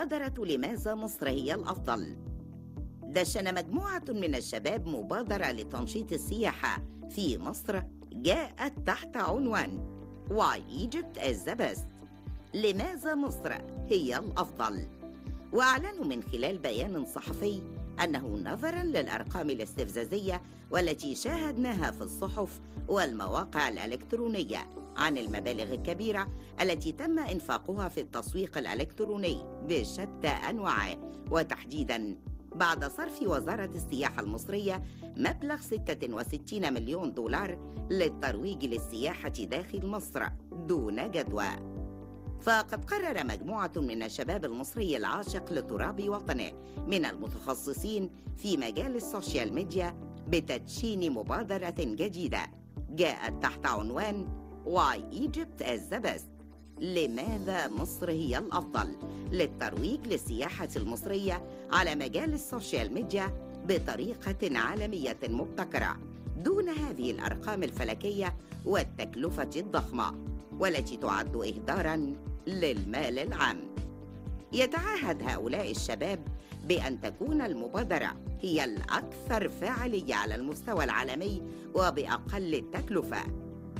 مبادرة لماذا مصر هي الأفضل دشن مجموعة من الشباب مبادرة لتنشيط السياحة في مصر جاءت تحت عنوان Why Egypt is the best لماذا مصر هي الأفضل وأعلنوا من خلال بيان صحفي أنه نظرا للأرقام الاستفزازية والتي شاهدناها في الصحف والمواقع الإلكترونية عن المبالغ الكبيرة التي تم إنفاقها في التسويق الإلكتروني بشتى أنواعه وتحديدا بعد صرف وزارة السياحة المصرية مبلغ 66 مليون دولار للترويج للسياحة داخل مصر دون جدوى فقد قرر مجموعة من الشباب المصري العاشق لتراب وطنه من المتخصصين في مجال السوشيال ميديا بتدشين مبادرة جديدة جاءت تحت عنوان Why Egypt is the best لماذا مصر هي الأفضل للترويج للسياحة المصرية على مجال السوشيال ميديا بطريقة عالمية مبتكرة دون هذه الأرقام الفلكية والتكلفة الضخمة والتي تعد إهدارا للمال العام يتعهد هؤلاء الشباب بأن تكون المبادرة هي الأكثر فاعلية على المستوى العالمي وبأقل التكلفة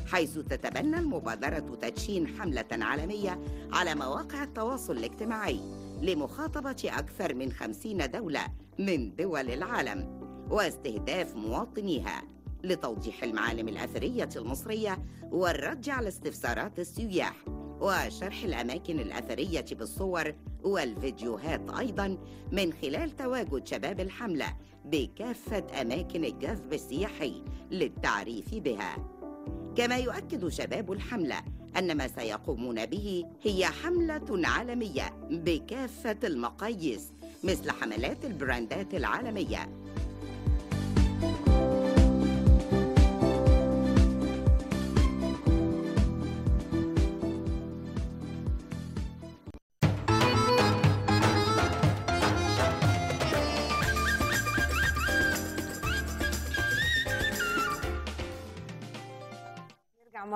حيث تتبنى المبادرة تدشين حملة عالمية على مواقع التواصل الاجتماعي لمخاطبة أكثر من خمسين دولة من دول العالم واستهداف مواطنيها لتوضيح المعالم الأثرية المصرية والرد على استفسارات السياح وشرح الأماكن الأثرية بالصور والفيديوهات أيضا من خلال تواجد شباب الحملة بكافة أماكن الجذب السياحي للتعريف بها كما يؤكد شباب الحملة أن ما سيقومون به هي حملة عالمية بكافة المقاييس مثل حملات البراندات العالمية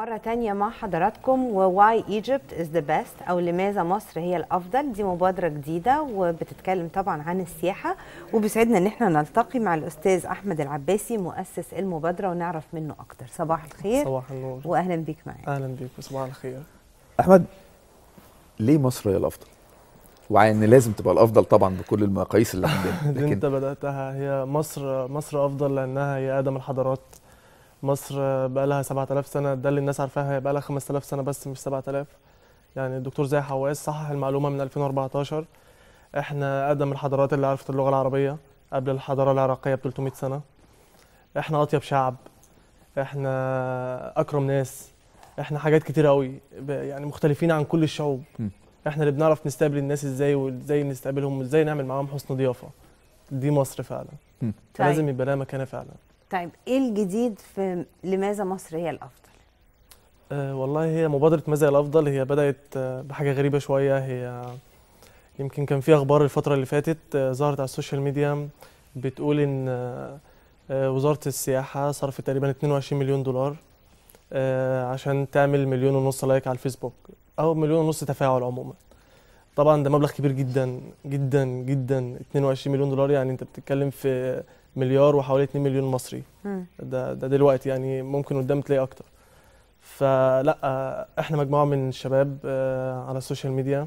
مرة تانية مع حضراتكم وواي ايجيبت از ذا بيست او لماذا مصر هي الافضل دي مبادرة جديدة وبتتكلم طبعا عن السياحة وبيسعدنا ان احنا نلتقي مع الاستاذ احمد العباسي مؤسس المبادرة ونعرف منه اكتر صباح الخير صباح النور واهلا بيك معانا اهلا بيك وصباح الخير احمد ليه مصر هي الافضل؟ وعي ان لازم تبقى الافضل طبعا بكل المقاييس اللي عندنا لكن انت بداتها هي مصر مصر افضل لانها هي اقدم الحضارات مصر بقى لها 7000 سنه ده اللي الناس عارفاها بقى لها 5000 سنه بس مش 7000 يعني الدكتور زي حواس صحح المعلومه من 2014 احنا اقدم الحضارات اللي عرفت اللغه العربيه قبل الحضاره العراقيه ب 300 سنه احنا اطيب شعب احنا اكرم ناس احنا حاجات كتير قوي يعني مختلفين عن كل الشعوب احنا اللي بنعرف نستقبل الناس ازاي وازاي نستقبلهم وازاي نعمل معاهم حسن ضيافه دي مصر فعلا لازم طيب. يبقى لها مكانه فعلا طيب ايه الجديد في لماذا مصر هي الافضل؟ أه والله هي مبادره ماذا الافضل هي بدات آه، بحاجه غريبه شويه هي يمكن كان في اخبار الفتره اللي فاتت آه، ظهرت على السوشيال ميديا بتقول ان آه، وزاره السياحه صرفت تقريبا 22 مليون دولار عشان تعمل مليون ونص لايك على الفيسبوك او مليون ونص تفاعل عموما طبعا ده مبلغ كبير جدا جدا جدا 22 مليون دولار يعني انت بتتكلم في مليار وحوالي 2 مليون مصري ده ده دلوقتي يعني ممكن قدام تلاقي اكتر فلا احنا مجموعه من الشباب آه، على السوشيال ميديا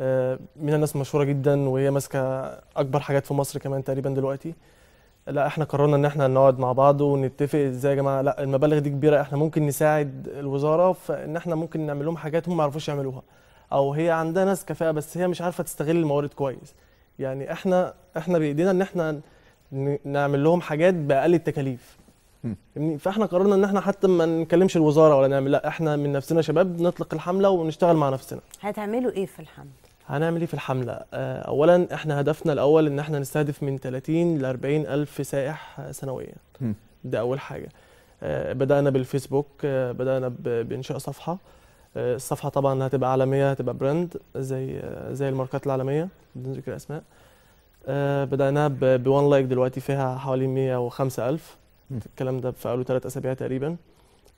آه، من الناس مشهوره جدا وهي ماسكه اكبر حاجات في مصر كمان تقريبا دلوقتي لا احنا قررنا ان احنا نقعد مع بعض ونتفق ازاي يا جماعه لا المبالغ دي كبيره احنا ممكن نساعد الوزاره في ان احنا ممكن نعمل لهم حاجات هم ما يعرفوش يعملوها او هي عندها ناس كفاءه بس هي مش عارفه تستغل الموارد كويس يعني احنا احنا بايدينا ان احنا نعمل لهم حاجات باقل التكاليف فاحنا قررنا ان احنا حتى ما نكلمش الوزاره ولا نعمل لا احنا من نفسنا شباب نطلق الحمله ونشتغل مع نفسنا هتعملوا ايه في الحمله هنعمل ايه في الحمله آه، اولا احنا هدفنا الاول ان احنا نستهدف من 30 ل 40 الف سائح سنويا ده اول حاجه آه، بدانا بالفيسبوك آه، بدانا بانشاء صفحه الصفحه طبعا هتبقى عالميه هتبقى براند زي زي الماركات العالميه بدون ذكر اسماء آه، بدأناها بوان لايك دلوقتي فيها حوالي 105 ألف الكلام ده في أول ثلاث أسابيع تقريبا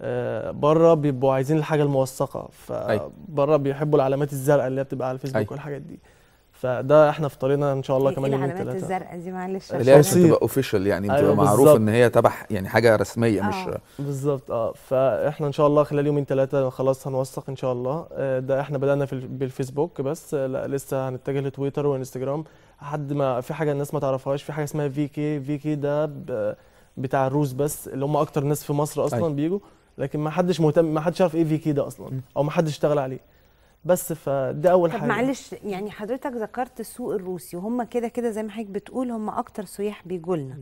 آه، بره بيبقوا عايزين الحاجة الموثقة فبره بيحبوا العلامات الزرقاء اللي بتبقى على الفيسبوك والحاجات دي فده احنا في طريقنا ان شاء الله إيه كمان إيه يومين ثلاثه العلامات الزرقاء دي معلش اللي هي تبقى اوفيشال يعني تبقى أيوة معروف ان هي تبع يعني حاجه رسميه آه. مش بالظبط اه فاحنا ان شاء الله خلال يومين ثلاثه خلاص هنوثق ان شاء الله آه، ده احنا بدانا في بالفيسبوك بس لا لسه هنتجه لتويتر وانستجرام حد ما في حاجه الناس ما تعرفهاش في حاجه اسمها في كي في كي ده بتاع الروس بس اللي هم اكتر ناس في مصر اصلا أي. أيوة. بيجوا لكن ما حدش مهتم ما حدش يعرف ايه في كي ده اصلا او ما حدش اشتغل عليه بس فده اول طب حاجه معلش يعني حضرتك ذكرت السوق الروسي وهم كده كده زي ما حضرتك بتقول هم اكتر سياح بيجوا لنا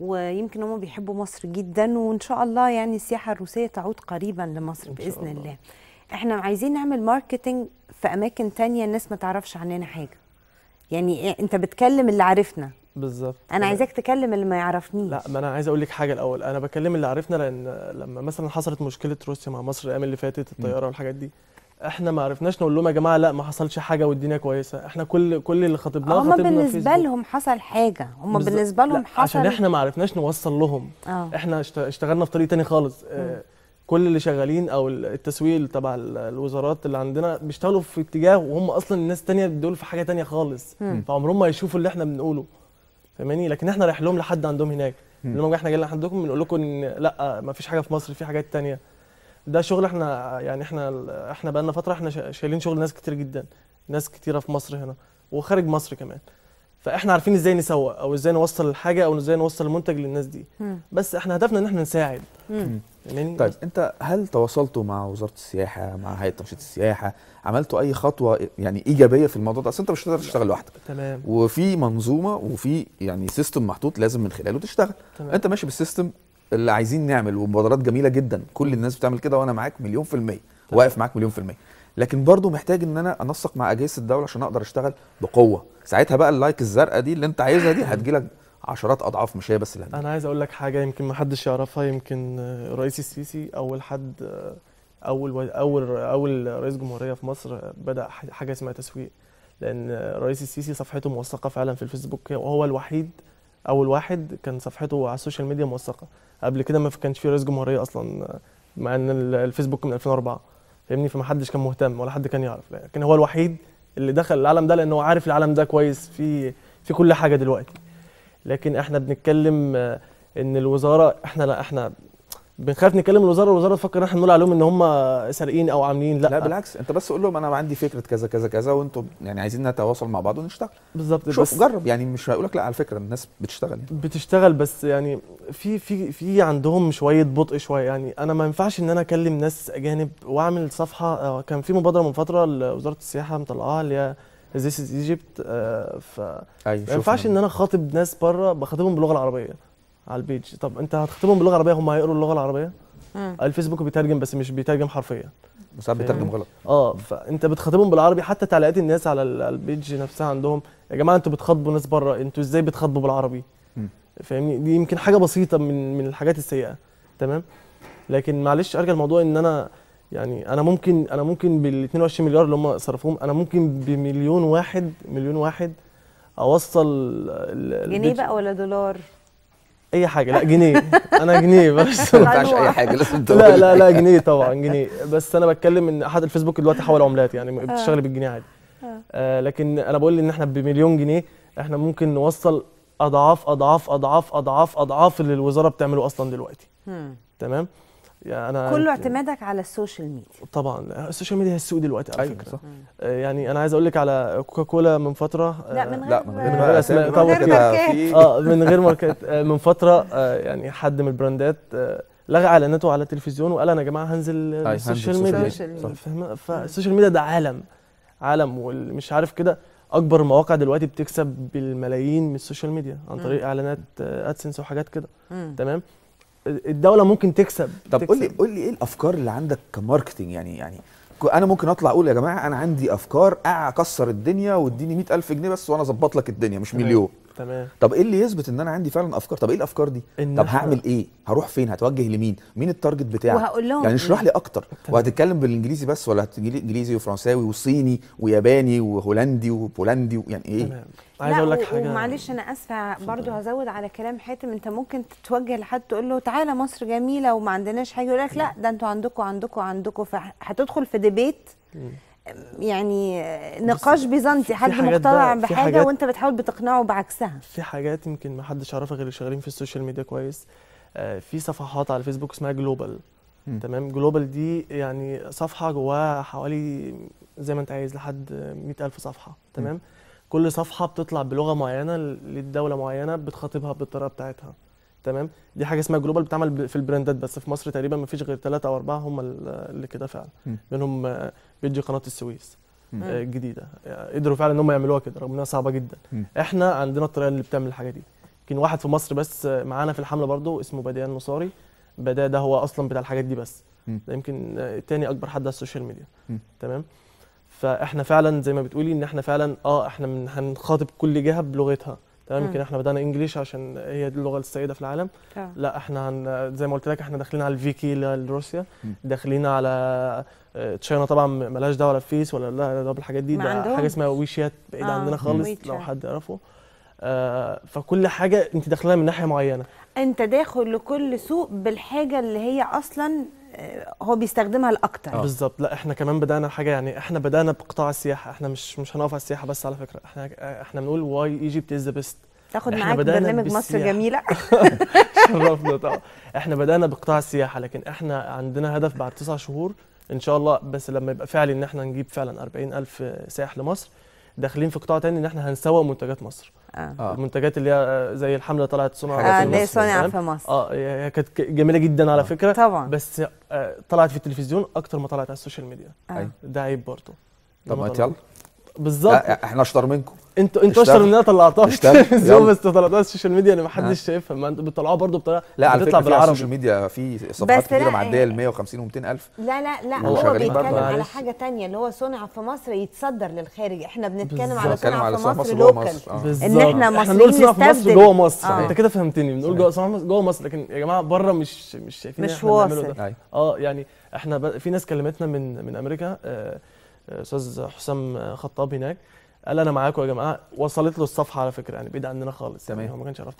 ويمكن هم بيحبوا مصر جدا وان شاء الله يعني السياحه الروسيه تعود قريبا لمصر باذن الله. الله احنا عايزين نعمل ماركتنج في اماكن تانية الناس ما تعرفش عننا حاجه يعني إيه، انت بتكلم اللي عرفنا بالظبط انا عايزاك تكلم اللي ما يعرفنيش لا ما انا عايز اقول لك حاجه الاول انا بكلم اللي عرفنا لان لما مثلا حصلت مشكله روسيا مع مصر الايام اللي فاتت الطياره والحاجات دي احنا ما عرفناش نقول لهم يا جماعه لا ما حصلش حاجه والدنيا كويسه احنا كل كل اللي خاطبناه خاطبنا هم بالنسبه لهم حصل حاجه هم بالنسبه لهم حصل عشان احنا ما عرفناش نوصل لهم آه. احنا اشتغلنا في طريق تاني خالص آه كل اللي شغالين او التسويق تبع الوزارات اللي عندنا بيشتغلوا في اتجاه وهم اصلا الناس التانيه دول في حاجه تانيه خالص فعمرهم ما يشوفوا اللي احنا بنقوله فاهماني لكن احنا رايح لهم لحد عندهم هناك لما احنا جايين عندكم بنقول لكم ان لا ما فيش حاجه في مصر في حاجات تانيه ده شغل احنا يعني احنا احنا بقالنا فتره احنا شايلين شغل ناس كتير جدا ناس كتيره في مصر هنا وخارج مصر كمان فاحنا عارفين ازاي نسوق او ازاي نوصل الحاجه او ازاي نوصل المنتج للناس دي مم. بس احنا هدفنا ان احنا نساعد طيب انت هل تواصلتوا مع وزاره السياحه مع هيئه تنشيط السياحه عملتوا اي خطوه يعني ايجابيه في الموضوع ده اصل انت مش هتقدر تشتغل لوحدك تمام وفي منظومه وفي يعني سيستم محطوط لازم من خلاله تشتغل تمام. انت ماشي بالسيستم اللي عايزين نعمل ومبادرات جميله جدا كل الناس بتعمل كده وانا معاك مليون في الميه واقف معاك مليون في الميه لكن برضو محتاج ان انا انسق مع اجهزه الدوله عشان اقدر اشتغل بقوه ساعتها بقى اللايك الزرقاء دي اللي انت عايزها دي هتجيلك عشرات اضعاف مش هي بس اللي انا عايز اقول لك حاجه يمكن ما حدش يعرفها يمكن الرئيس السيسي اول حد اول اول اول رئيس جمهوريه في مصر بدا حاجه اسمها تسويق لان الرئيس السيسي صفحته موثقه فعلا في الفيسبوك وهو الوحيد اول واحد كان صفحته على السوشيال ميديا موثقه قبل كده ما كانش في رئيس جمهوريه اصلا مع ان الفيسبوك من 2004 فاهمني فمحدش كان مهتم ولا حد كان يعرف لكن هو الوحيد اللي دخل العالم ده لان هو عارف العالم ده كويس في في كل حاجه دلوقتي لكن احنا بنتكلم آه، ان الوزاره احنا لا احنا بنخاف نكلم الوزاره والوزاره تفكر ان احنا نقول عليهم ان هم سارقين او عاملين لا لا بالعكس انت بس قول لهم انا عندي فكره كذا كذا كذا وانتم يعني عايزين نتواصل مع بعض ونشتغل بالظبط شوف بس جرب يعني مش هقول لك لا على فكره الناس بتشتغل يعني. بتشتغل بس يعني في في في عندهم شويه بطء شويه يعني انا ما ينفعش ان انا اكلم ناس اجانب واعمل صفحه آه، كان في مبادره من فتره لوزاره السياحه مطلعاها اللي هي ذيس از ايجيبت ف أيوة، ما ينفعش ان انا اخاطب ناس بره بخاطبهم باللغه العربيه على البيج طب انت هتخطبهم باللغه العربيه هم هيقروا اللغه العربيه آه. الفيسبوك بيترجم بس مش بيترجم حرفيا وساعات بيترجم غلط اه فانت بتخاطبهم بالعربي حتى تعليقات الناس على البيج نفسها عندهم يا جماعه انتوا بتخاطبوا ناس بره انتوا ازاي بتخاطبوا بالعربي فاهمني دي يمكن حاجه بسيطه من من الحاجات السيئه تمام لكن معلش ارجع الموضوع ان انا يعني انا ممكن انا ممكن بال 22 مليار اللي هم صرفوهم انا ممكن بمليون واحد مليون واحد اوصل جنيه بقى ولا دولار اي حاجه لا جنيه انا جنيه بس ما ينفعش اي حاجه لازم لا لا لا جنيه طبعا جنيه بس انا بتكلم ان احد الفيسبوك دلوقتي حول عملات يعني آه. بتشتغلي بالجنيه عادي آه. آه لكن انا بقول ان احنا بمليون جنيه احنا ممكن نوصل اضعاف اضعاف اضعاف اضعاف اضعاف اللي الوزاره بتعمله اصلا دلوقتي تمام يعني أنا كله اعتمادك على السوشيال ميديا طبعا السوشيال ميديا هي السوق دلوقتي على أيوة، فكره صح. آه، يعني انا عايز اقول لك على كوكا كولا من فتره آه، لا من غير لا من غير آه، اسماء اه من غير ماركات من فتره يعني حد من البراندات لغى اعلاناته على التلفزيون وقال انا يا جماعه هنزل السوشيال ميديا فالسوشيال ميديا ده عالم عالم ومش عارف كده اكبر مواقع دلوقتي بتكسب بالملايين من السوشيال ميديا عن طريق اعلانات ادسنس وحاجات كده تمام الدوله ممكن تكسب طب قول لي قول لي ايه الافكار اللي عندك كماركتنج يعني يعني انا ممكن اطلع اقول يا جماعه انا عندي افكار اكسر الدنيا واديني 100000 جنيه بس وانا اظبط لك الدنيا مش تمام. مليون تمام طب ايه اللي يثبت ان انا عندي فعلا افكار طب ايه الافكار دي إن طب هعمل ايه هروح فين هتوجه لمين مين التارجت بتاعك وهقول لهم يعني اشرح لي اكتر تمام. وهتتكلم بالانجليزي بس ولا هتجيلي انجليزي وفرنساوي وصيني وياباني وهولندي وبولندي يعني ايه تمام. عايز اقول لك حاجه معلش انا اسفه برضو هزود على كلام حاتم انت ممكن تتوجه لحد تقول له تعالى مصر جميله وما عندناش حاجه يقول لك لا ده انتوا عندكم عندكم عندكم فهتدخل في ديبيت يعني نقاش بيزنطي حد مقتنع بحاجه وانت بتحاول بتقنعه بعكسها في حاجات يمكن ما حدش يعرفها غير اللي شغالين في السوشيال ميديا كويس آه في صفحات على الفيسبوك اسمها جلوبال تمام جلوبال دي يعني صفحه جواها حوالي زي ما انت عايز لحد 100000 صفحه تمام كل صفحه بتطلع بلغه معينه للدوله معينه بتخاطبها بالطريقه بتاعتها تمام دي حاجه اسمها جلوبال بتعمل في البراندات بس في مصر تقريبا ما فيش غير ثلاثه او اربعه هم اللي كده فعلا منهم آه، بيجي قناه السويس الجديده آه، قدروا فعلا ان هم يعملوها كده رغم انها صعبه جدا احنا عندنا الطريقه اللي بتعمل الحاجه دي يمكن واحد في مصر بس آه، معانا في الحمله برضو اسمه بديع مصاري بدا ده هو اصلا بتاع الحاجات دي بس ده يمكن تاني اكبر حد على السوشيال ميديا تمام فاحنا فعلا زي ما بتقولي ان احنا فعلا اه احنا من هنخاطب كل جهه بلغتها تمام يمكن احنا بدانا انجليش عشان هي دي اللغه السائده في العالم آه. لا احنا هن... زي ما قلت لك احنا داخلين على الفيكي لروسيا داخلين على آه، تشاينا طبعا مالهاش دعوه ولا فيس ولا لا دعوه بالحاجات دي ده حاجه اسمها ويشات بعيد آه. عندنا خالص ويتشا. لو حد يعرفه آه فكل حاجه انت داخلها من ناحيه معينه انت داخل لكل سوق بالحاجه اللي هي اصلا آه، هو بيستخدمها لاكتر آه. بالظبط لا احنا كمان بدانا حاجه يعني احنا بدانا بقطاع السياحه احنا مش مش هنقف على السياحه بس على فكره احنا احنا بنقول واي ايجيبت از ذا بيست تاخد معاك برنامج مصر جميله شرفنا طبعا احنا بدانا بقطاع السياحه لكن احنا عندنا هدف بعد تسع شهور ان شاء الله بس لما يبقى فعلي ان احنا نجيب فعلا 40000 سائح لمصر داخلين في قطاع تاني ان احنا هنسوق منتجات مصر آه. آه. المنتجات اللي هي آه، زي الحمله طلعت صنع في آه صنع في مصر اه هي كانت جميله جدا على آه. فكره طبعا بس آه طلعت في التلفزيون اكتر ما طلعت على السوشيال ميديا آه. ده عيب برضه طب ما يلا بالظبط احنا اشطر منكم انت انتوا اشطر مننا طلعتوها زوم بس طلعتوها على السوشيال ميديا اللي يعني ما حدش شايفها ما انتوا بتطلعوها برضه بطريقه لا على فكره في السوشيال ميديا في صفحات كتيره معديه ال 150 و 200 الف لا لا لا هو بيتكلم على حاجه ثانيه اللي هو صنع في مصر يتصدر للخارج احنا بنتكلم على صنع في مصر لوكال آه. ان احنا مصريين صنع في مصر جوه مصر آه. انت كده فهمتني بنقول في صنع جوه مصر لكن يا جماعه بره مش مش شايفين مش واصل أيوة. اه يعني احنا في ناس كلمتنا من من امريكا آه، استاذ حسام خطاب هناك قال انا معاكم يا جماعه وصلت له الصفحه على فكره يعني بعيد عننا خالص يعني تمام يعني هو ما كانش عرفت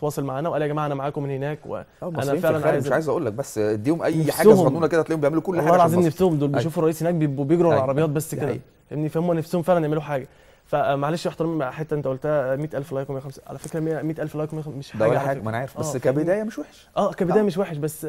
تواصل معانا وقال يا جماعه انا معاكم من هناك وانا فعلا عايز مش عايز اقول لك بس اديهم اي حاجه صغنونه كده تلاقيهم بيعملوا كل حاجه والله العظيم نفسهم دول أيوة. بيشوفوا الرئيس هناك بيبقوا بيجروا على أيوة. العربيات بس كده فاهمني فهم نفسهم فعلا يعملوا حاجه فمعلش احترامي مع حته انت قلتها 100000 لايك و150 على فكره 100000 لايك مش حاجه ده ولا حاجه ما انا عارف بس آه، كبدايه مش وحش اه كبدايه مش وحش بس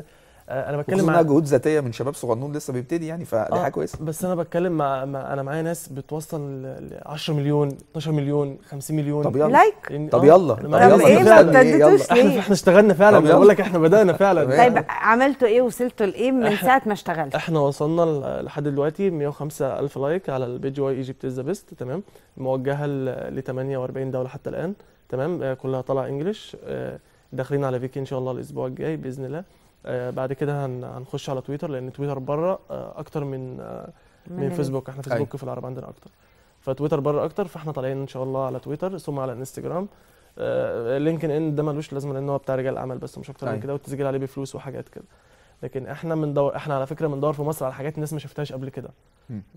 آه، انا بتكلم مع جهود ذاتيه من شباب صغنون لسه بيبتدي يعني فدي حاجه آه، كويسه بس انا بتكلم مع, ما انا معايا ناس بتوصل ل 10 مليون 12 مليون 50 مليون طب يلا لايك يعني طب آه، يلا طب إيه؟ يلا ايه ما ابتديتوش احنا اشتغلنا فعلا بقول لك احنا بدانا فعلا طيب عملتوا ايه وصلتوا لايه من ساعه ما اشتغلتوا؟ احنا وصلنا لحد دلوقتي 105 الف لايك على البيج واي ايجيبت ذا بيست تمام موجهه ل 48 دوله حتى الان تمام كلها طالعه انجلش داخلين على فيك ان شاء الله الاسبوع الجاي باذن الله آه، بعد كده هنخش على تويتر لان تويتر بره آه، اكتر من آه، من فيسبوك احنا أيوة. فيسبوك في العرب عندنا اكتر فتويتر بره اكتر فاحنا طالعين ان شاء الله على تويتر ثم على انستجرام لينكد ان ده ملوش لازمه لان هو بتاع رجال اعمال بس مش اكتر من أيوة. كده والتسجيل عليه بفلوس وحاجات كده لكن احنا بندور احنا على فكره بندور في مصر على حاجات الناس ما شفتهاش قبل كده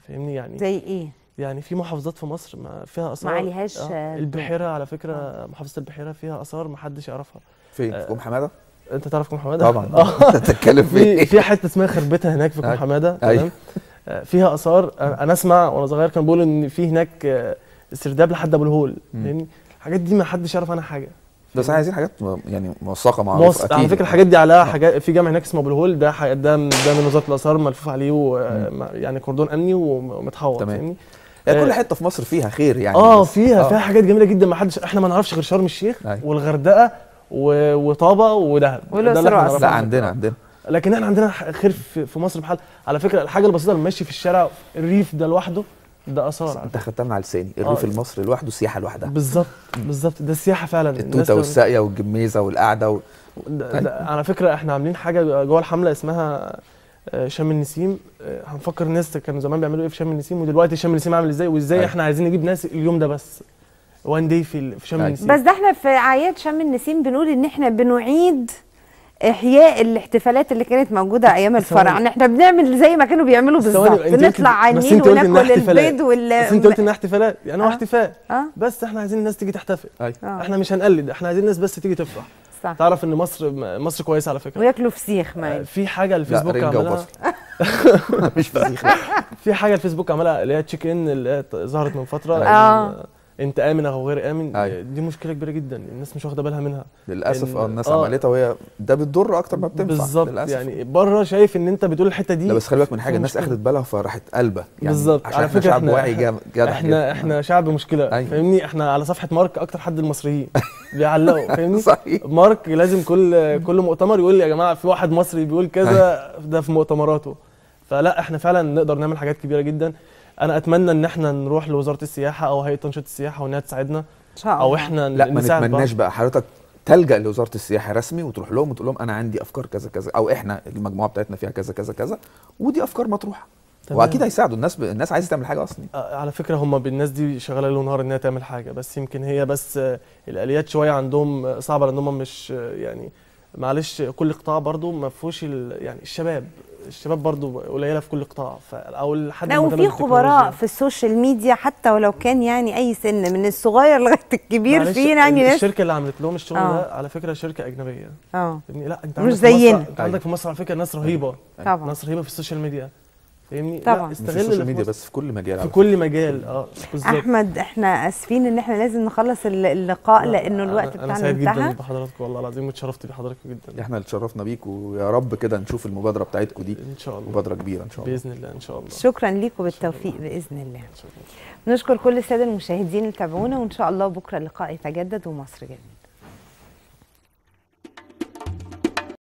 فاهمني يعني زي ايه يعني في محافظات في مصر ما فيها اثار ما عليهاش آه البحيره على فكره محافظه البحيره فيها اثار ما حدش يعرفها فين في قوم حماده انت تعرف كم حماده؟ طبعا آه. انت بتتكلم في ايه؟ في حته اسمها خربتها هناك في كم أيوه. حماده أيوه. تمام آه، فيها اثار انا اسمع وانا صغير كان بيقولوا ان في هناك آه، سرداب لحد ابو الهول لان الحاجات دي ما حدش يعرف عنها حاجه بس احنا عايزين حاجات يعني موثقه معروفه اكيد على فكره الحاجات دي عليها حاجات في جامع هناك اسمه ابو الهول ده ده ده من وزاره الاثار ملفوف عليه يعني كوردون امني ومتحوط تمام يعني يعني كل حته في مصر فيها خير يعني اه فيها آه. فيها حاجات جميله جدا ما حدش احنا ما نعرفش غير شرم الشيخ أيوه. والغردقه وطابه ودهب ده اللي احنا لا عندنا عندنا لكن احنا عندنا خير في مصر بحال على فكره الحاجه البسيطه اللي ماشي في الشارع الريف ده لوحده ده اثار انت خدتها من على لساني آه. الريف آه. المصري لوحده سياحه لوحدها بالظبط بالظبط ده سياحه فعلا التوته والساقيه والجميزه والقعده و... ده ده على فكره احنا عاملين حاجه جوه الحمله اسمها آه، شام النسيم آه، هنفكر الناس كانوا زمان بيعملوا ايه في شام النسيم ودلوقتي شام النسيم عامل ازاي وازاي أيوة. احنا عايزين نجيب ناس اليوم ده بس وان دي في شم طيب. النسيم بس ده احنا في اعياد شم النسيم بنقول ان احنا بنعيد احياء الاحتفالات اللي كانت موجوده ايام الفرع ان احنا بنعمل زي ما كانوا بيعملوا بالظبط بنطلع عنين وناكل البيض وال بس انت قلت انها احتفالات يعني هو آه. احتفال آه. بس احنا عايزين الناس تيجي تحتفل طيب. آه. احنا مش هنقلد احنا عايزين الناس بس تيجي تفرح صح تعرف ان مصر مصر كويسه على فكره وياكلوا فسيخ معايا آه في حاجه الفيسبوك عملها مش فسيخ في حاجه الفيسبوك عملها اللي هي تشيك ان اللي هي ظهرت من فتره طيب. يعني اه انت امن او غير امن أي. أيوة. دي مشكله كبيره جدا الناس مش واخده بالها منها للاسف اه الناس آه. عملتها وهي ده بتضر اكتر ما بتنفع بالظبط يعني بره شايف ان انت بتقول الحته دي لا بس خلي بالك من حاجه الناس اخدت بالها فراحت قلبه يعني بالظبط على فكره شعب احنا واعي جدع احنا احنا, احنا شعب مشكله أي. أيوة. فاهمني احنا على صفحه مارك اكتر حد المصريين بيعلقوا فاهمني صحيح مارك لازم كل كل مؤتمر يقول لي يا جماعه في واحد مصري بيقول كذا أيوة. ده في مؤتمراته فلا احنا فعلا نقدر نعمل حاجات كبيره جدا انا اتمنى ان احنا نروح لوزاره السياحه او هيئه تنشيط السياحه وانها تساعدنا او احنا لا ما نتمناش بقى حضرتك تلجا لوزاره السياحه رسمي وتروح لهم وتقول لهم انا عندي افكار كذا كذا او احنا المجموعه بتاعتنا فيها كذا كذا كذا ودي افكار مطروحه تمام. واكيد هيساعدوا الناس ب... الناس عايزه تعمل حاجه اصلا على فكره هم بالناس دي شغاله ليل ونهار انها تعمل حاجه بس يمكن هي بس الاليات شويه عندهم صعبه لان هم مش يعني معلش كل قطاع برضو ما فيهوش يعني الشباب الشباب برضو قليله في كل قطاع او لحد لا وفي خبراء في السوشيال ميديا حتى ولو كان يعني اي سن من الصغير لغايه الكبير في يعني ناس الشركه اللي عملت لهم الشغل أوه. ده آه. على فكره شركه اجنبيه اه يعني لا انت مش زينا انت عندك في مصر على فكره ناس رهيبه طبعا ناس رهيبه في السوشيال ميديا فاهمني طبعا استغل السوشيال ميديا بس في كل مجال في كل مجال اه بالظبط احمد احنا اسفين ان احنا لازم نخلص اللقاء لانه الوقت بتاعنا انتهى انا سعيد جدا بحضراتكم والله العظيم واتشرفت بحضرتك جدا احنا اللي اتشرفنا بيكم ويا رب كده نشوف المبادره بتاعتكم دي ان شاء الله مبادره كبيره ان شاء الله باذن الله ان شاء الله شكرا ليكم بالتوفيق باذن الله نشكر كل الساده المشاهدين اللي تابعونا وان شاء الله بكره اللقاء يتجدد ومصر جميل